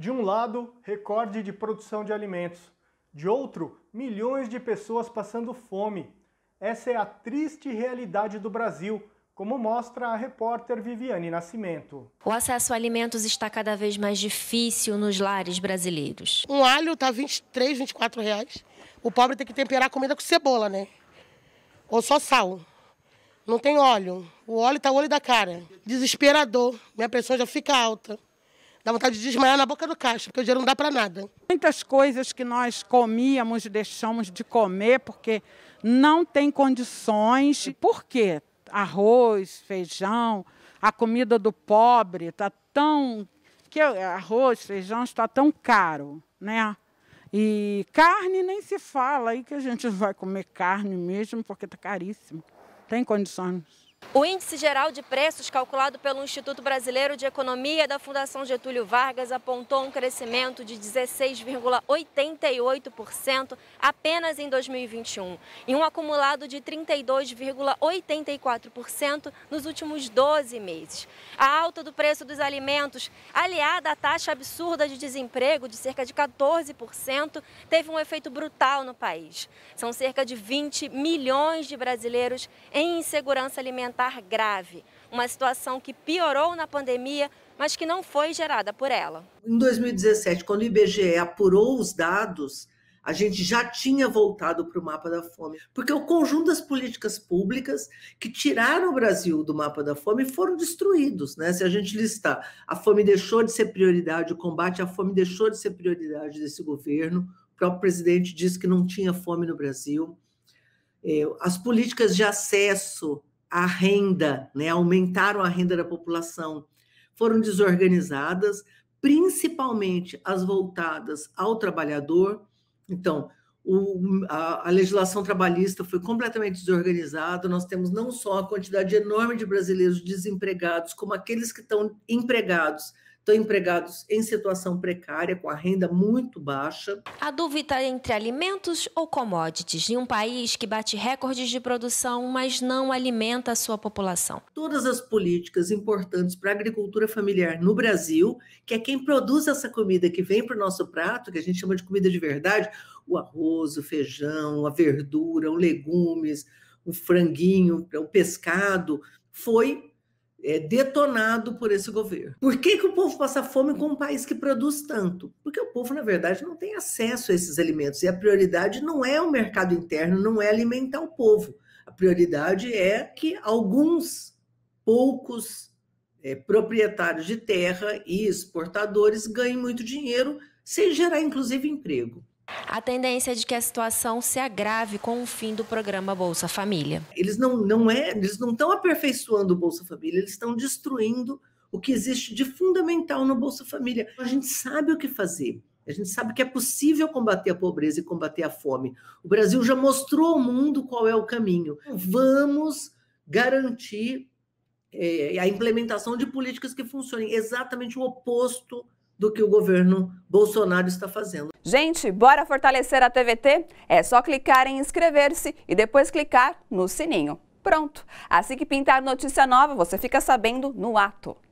De um lado, recorde de produção de alimentos. De outro, milhões de pessoas passando fome. Essa é a triste realidade do Brasil, como mostra a repórter Viviane Nascimento. O acesso a alimentos está cada vez mais difícil nos lares brasileiros. Um alho está 23, 24 reais. O pobre tem que temperar a comida com cebola, né? Ou só sal. Não tem óleo. O óleo está olho da cara. Desesperador. Minha pressão já fica alta. Dá vontade de desmaiar na boca do caixa, porque o dinheiro não dá para nada. Muitas coisas que nós comíamos deixamos de comer porque não tem condições. Por quê? Arroz, feijão, a comida do pobre está tão. que Arroz, feijão está tão caro, né? E carne nem se fala aí que a gente vai comer carne mesmo, porque está caríssimo. Tem condições. O índice geral de preços calculado pelo Instituto Brasileiro de Economia da Fundação Getúlio Vargas apontou um crescimento de 16,88% apenas em 2021 e um acumulado de 32,84% nos últimos 12 meses. A alta do preço dos alimentos, aliada à taxa absurda de desemprego de cerca de 14%, teve um efeito brutal no país. São cerca de 20 milhões de brasileiros em insegurança alimentar alimentar grave, uma situação que piorou na pandemia, mas que não foi gerada por ela. Em 2017, quando o IBGE apurou os dados, a gente já tinha voltado para o mapa da fome, porque o conjunto das políticas públicas que tiraram o Brasil do mapa da fome foram destruídos. Né? Se a gente listar, a fome deixou de ser prioridade, o combate à fome deixou de ser prioridade desse governo, o próprio presidente disse que não tinha fome no Brasil, eh, as políticas de acesso a renda, né? aumentaram a renda da população, foram desorganizadas, principalmente as voltadas ao trabalhador. Então, o, a, a, legislação trabalhista foi completamente desorganizada. Nós temos não só a quantidade enorme de brasileiros desempregados, como aqueles que estão empregados, estão empregados em situação precária, com a renda muito baixa. A dúvida é entre alimentos ou commodities, em um país que bate recordes de produção, mas não alimenta a sua população. Todas as políticas importantes para a agricultura familiar no Brasil, que é quem produz essa comida que vem para o nosso prato, que a gente chama de comida de verdade, o arroz, o feijão, a verdura, os legumes, o franguinho, o pescado, foi é, detonado por esse governo. Por que, que o povo passa fome com um país que produz tanto? Porque o povo, na verdade, não tem acesso a esses alimentos. E a prioridade não é o mercado interno, não é alimentar o povo. A prioridade é que alguns poucos é, proprietários de terra e exportadores ganhem muito dinheiro, sem gerar, inclusive, emprego. A tendência é de que a situação se agrave com o fim do programa Bolsa Família. Eles não, não é, eles não estão aperfeiçoando o Bolsa Família, eles estão destruindo o que existe de fundamental no Bolsa Família. A gente sabe o que fazer. A gente sabe que é possível combater a pobreza e combater a fome. O Brasil já mostrou ao mundo qual é o caminho. Vamos garantir é, a implementação de políticas que funcionem exatamente o oposto do que o governo Bolsonaro está fazendo. Gente, bora fortalecer a TVT? É só clicar em inscrever-se e depois clicar no sininho. Pronto! Assim que pintar notícia nova, você fica sabendo no ato.